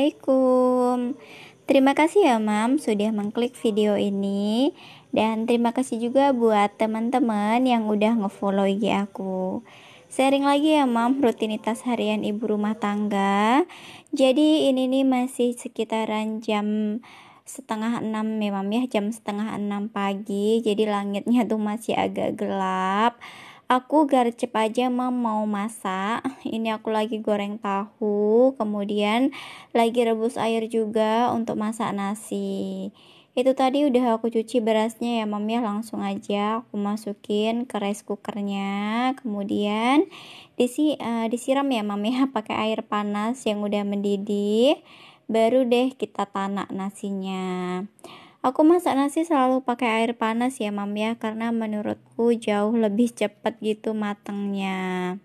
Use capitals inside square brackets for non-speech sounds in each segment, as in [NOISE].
Assalamualaikum. Terima kasih ya Mam sudah mengklik video ini dan terima kasih juga buat teman-teman yang udah ngefollow IG aku. Sharing lagi ya Mam rutinitas harian ibu rumah tangga. Jadi ini nih masih sekitaran jam setengah enam memang ya, ya jam setengah enam pagi jadi langitnya tuh masih agak gelap aku garcep aja mam mau masak [LAUGHS] ini aku lagi goreng tahu kemudian lagi rebus air juga untuk masak nasi itu tadi udah aku cuci berasnya ya mam ya langsung aja aku masukin ke rice cookernya kemudian disi uh, disiram ya mam ya [LAUGHS] pakai air panas yang udah mendidih baru deh kita tanak nasinya Aku masak nasi selalu pakai air panas ya mam ya karena menurutku jauh lebih cepat gitu matangnya.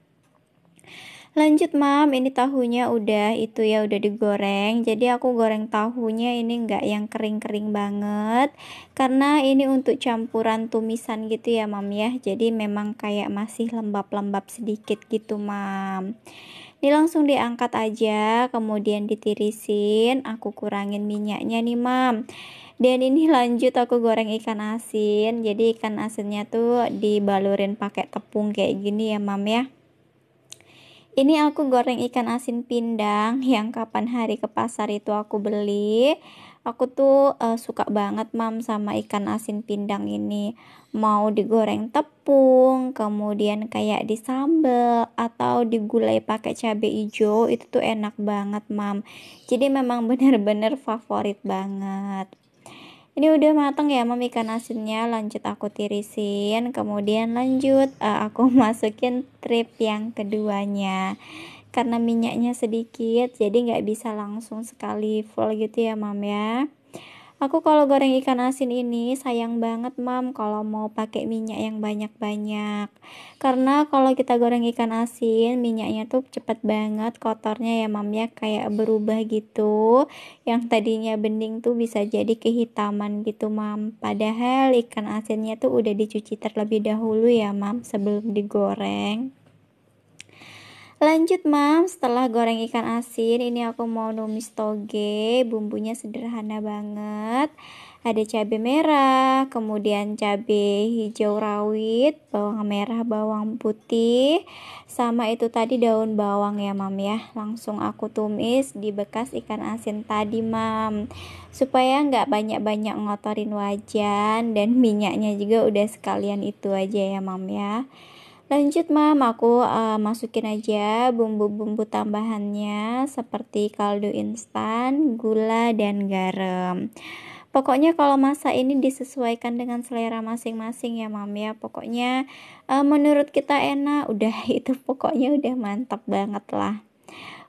Lanjut mam, ini tahunya udah itu ya udah digoreng. Jadi aku goreng tahunya ini nggak yang kering-kering banget karena ini untuk campuran tumisan gitu ya mam ya. Jadi memang kayak masih lembab-lembab sedikit gitu mam ini langsung diangkat aja kemudian ditirisin aku kurangin minyaknya nih mam dan ini lanjut aku goreng ikan asin jadi ikan asinnya tuh dibalurin pakai tepung kayak gini ya mam ya ini aku goreng ikan asin pindang [LAUGHS] yang kapan hari ke pasar itu aku beli aku tuh uh, suka banget mam sama ikan asin pindang ini mau digoreng tepung kemudian kayak di sambal atau digulai pakai cabai hijau itu tuh enak banget mam jadi memang [LAUGHS] bener-bener favorit banget ini udah matang ya mami ikan asinnya lanjut aku tirisin kemudian lanjut uh, aku [LAUGHS] masukin trip yang keduanya karena minyaknya sedikit jadi nggak bisa langsung sekali full gitu ya mam ya Aku kalau goreng ikan asin ini sayang banget mam kalau mau pakai minyak yang banyak-banyak. Karena kalau kita goreng ikan asin, minyaknya tuh cepet banget kotornya ya mam ya kayak berubah gitu. Yang tadinya bening tuh bisa jadi kehitaman gitu mam. Padahal ikan asinnya tuh udah dicuci terlebih dahulu ya mam sebelum digoreng. Lanjut mam, setelah goreng ikan asin ini aku mau numis toge, bumbunya sederhana banget. Ada cabai merah, kemudian cabai hijau rawit, bawang merah, bawang putih, sama itu tadi daun bawang ya mam ya. Langsung aku tumis di bekas ikan asin tadi mam, supaya nggak banyak-banyak ngotorin wajan dan minyaknya juga udah sekalian itu aja ya mam ya lanjut mam aku uh, masukin aja bumbu-bumbu tambahannya seperti kaldu instan gula dan garam pokoknya kalau masa ini disesuaikan dengan selera masing-masing ya mam ya pokoknya uh, menurut kita enak udah [LAUGHS] itu pokoknya udah mantap banget lah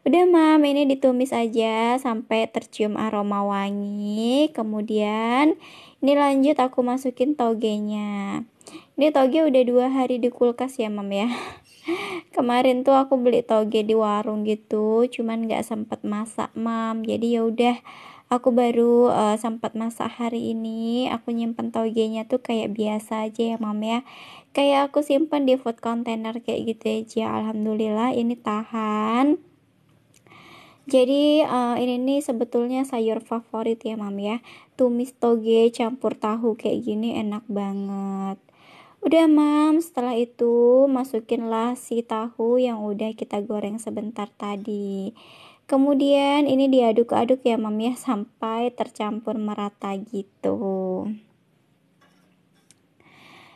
udah mam ini ditumis aja sampai tercium aroma wangi kemudian ini lanjut aku masukin togenya ini toge udah dua hari di kulkas ya, Mam ya. [LAUGHS] Kemarin tuh aku beli toge di warung gitu, cuman nggak sempat masak, Mam. Jadi ya udah aku baru uh, eh, sempat masak hari ini. Aku nyimpen togenya tuh kayak biasa aja ya, Mam ya. Kayak aku simpen di food container kayak gitu aja. Alhamdulillah ini tahan. Jadi uh, ini nih sebetulnya sayur favorit ya mam ya Tumis toge campur tahu kayak gini enak banget Udah mam, setelah itu masukinlah si tahu yang udah kita goreng sebentar tadi. Kemudian ini diaduk-aduk ya mam ya sampai tercampur merata gitu.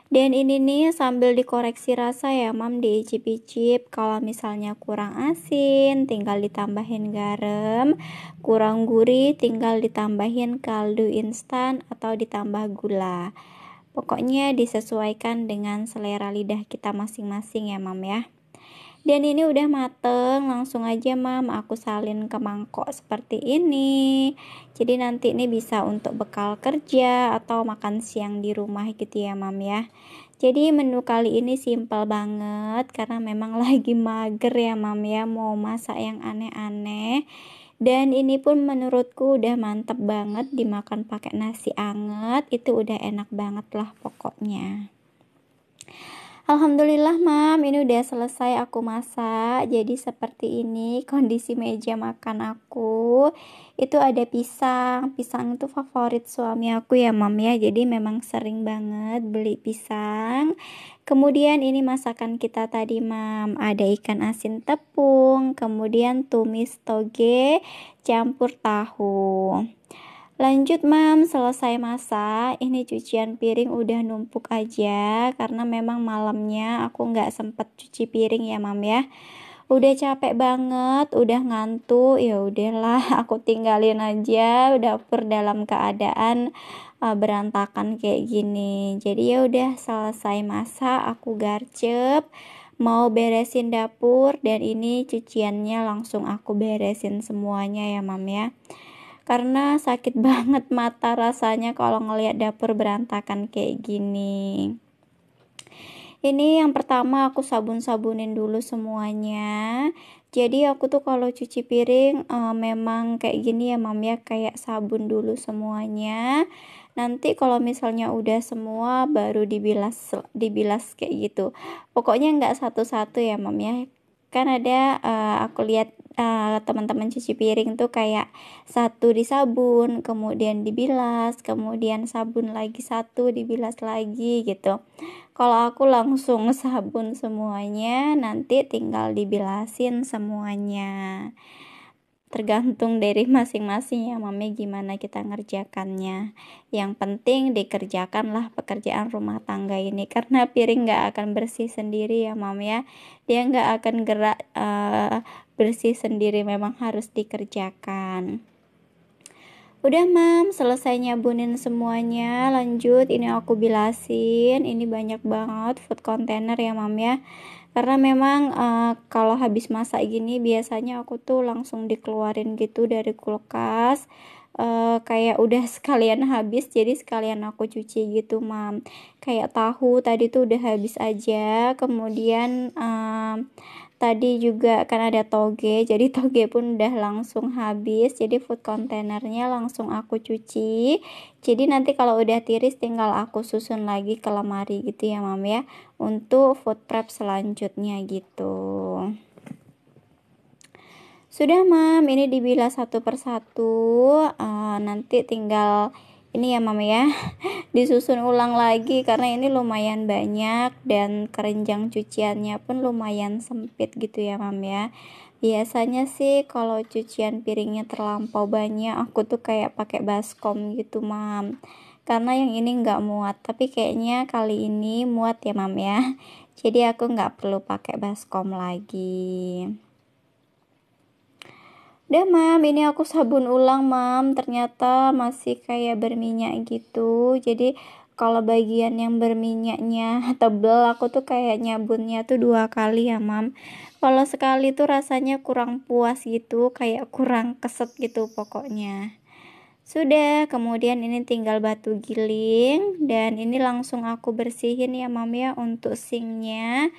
Dan ini nih sambil dikoreksi rasa ya mam diicip-icip kalau misalnya kurang asin tinggal ditambahin garam, kurang gurih tinggal ditambahin kaldu instan atau ditambah gula. Pokoknya disesuaikan dengan selera lidah kita masing-masing ya, Mam ya. Dan ini udah mateng, langsung aja Mam aku salin ke mangkok seperti ini. Jadi nanti ini bisa untuk bekal kerja atau makan siang di rumah gitu ya Mam ya. Jadi menu kali ini simple banget karena memang [LAUGHS] lagi mager ya Mam ya mau masak yang aneh-aneh dan ini pun menurutku udah mantep banget dimakan pakai nasi anget itu udah enak banget lah pokoknya Alhamdulillah mam ini udah selesai aku masak jadi seperti ini kondisi meja makan aku itu ada pisang pisang itu favorit suami aku ya mam ya jadi memang sering banget beli pisang kemudian ini masakan kita tadi mam ada ikan asin tepung kemudian tumis toge campur tahu Lanjut mam, selesai masak. Ini cucian piring udah numpuk aja karena memang malamnya aku nggak sempet cuci piring ya mam ya. Udah capek banget, udah ngantuk, ya udahlah [LAUGHS] aku tinggalin aja dapur dalam keadaan uh, berantakan kayak gini. Jadi ya udah selesai masak, aku garcep mau beresin dapur dan ini cuciannya langsung aku beresin semuanya ya mam ya karena sakit [LAUGHS] banget mata rasanya kalau ngelihat dapur berantakan kayak gini ini yang pertama aku sabun-sabunin dulu semuanya jadi aku tuh kalau cuci piring uh, memang kayak gini ya mam ya kayak sabun dulu semuanya nanti kalau misalnya udah semua baru dibilas dibilas kayak gitu pokoknya nggak satu-satu ya mam ya kan ada uh, aku lihat teman eh, teman-teman cuci piring tuh kayak satu di sabun, kemudian dibilas, kemudian sabun lagi satu dibilas lagi gitu. Kalau aku langsung [LAUGHS] sabun semuanya, nanti tinggal dibilasin semuanya. Tergantung dari masing-masing ya mami gimana kita ngerjakannya. Yang penting dikerjakanlah pekerjaan rumah tangga ini [LAUGHS] karena piring nggak akan bersih sendiri ya mami ya. Dia nggak akan gerak uh, bersih sendiri memang harus dikerjakan Udah mam, selesainya bunin semuanya. Lanjut, ini aku bilasin. Ini banyak banget food container ya mam ya. Karena memang uh, kalau habis masak gini biasanya aku tuh langsung dikeluarin gitu dari kulkas. Uh, kayak udah sekalian habis jadi sekalian aku cuci gitu mam kayak tahu tadi tuh udah habis aja kemudian uh, tadi juga kan ada toge [LAUGHS] jadi toge pun udah langsung habis jadi food kontainernya langsung aku cuci jadi nanti kalau udah tiris tinggal aku susun lagi ke lemari gitu ya mam ya untuk food prep selanjutnya gitu sudah mam ini dibilas satu persatu uh, nanti tinggal ini ya mama ya [LAUGHS] disusun ulang lagi karena ini lumayan banyak dan kerenjang cuciannya pun lumayan sempit gitu ya mam ya biasanya sih kalau cucian piringnya terlampau banyak aku tuh kayak pakai baskom gitu mam karena yang ini nggak muat tapi kayaknya kali ini muat ya mam ya [LAUGHS] jadi aku nggak perlu pakai baskom lagi Udah mam, ini aku sabun ulang mam, ternyata masih kayak berminyak gitu. Jadi kalau bagian yang berminyaknya [LAUGHS] tebel, aku tuh kayak nyabunnya tuh dua kali ya mam. Kalau sekali tuh rasanya kurang puas gitu, kayak kurang keset gitu pokoknya. Sudah, kemudian ini tinggal batu giling dan ini langsung aku bersihin ya mam ya untuk singnya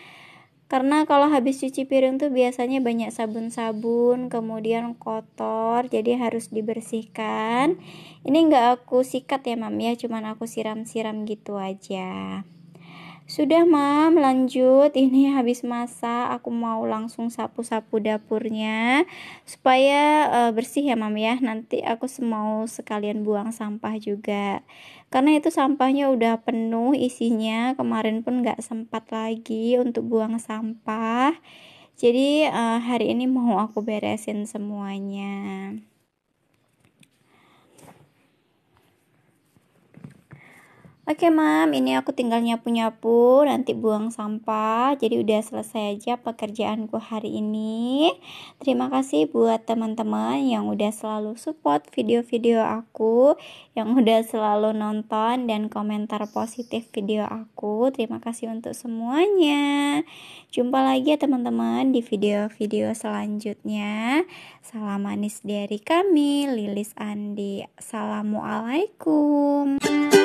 karena kalau habis cuci piring tuh biasanya banyak sabun-sabun kemudian kotor jadi harus dibersihkan ini nggak aku sikat ya mam ya cuman aku siram-siram gitu aja sudah mam, lanjut. Ini habis masak, aku mau langsung sapu-sapu dapurnya supaya uh, bersih ya mam ya. Nanti aku mau sekalian buang sampah juga. Karena itu sampahnya udah penuh isinya. Kemarin pun nggak sempat lagi untuk buang sampah. Jadi uh, hari ini mau aku beresin semuanya. Oke okay, mam, ini aku tinggal nyapu-nyapu, nanti buang sampah. Jadi udah selesai aja pekerjaanku hari ini. Terima kasih buat teman-teman yang udah selalu support video-video aku, yang udah selalu nonton dan komentar positif video aku. Terima kasih untuk semuanya. Jumpa lagi ya teman-teman di video-video selanjutnya. Salam manis dari kami, Lilis Andi. Assalamualaikum.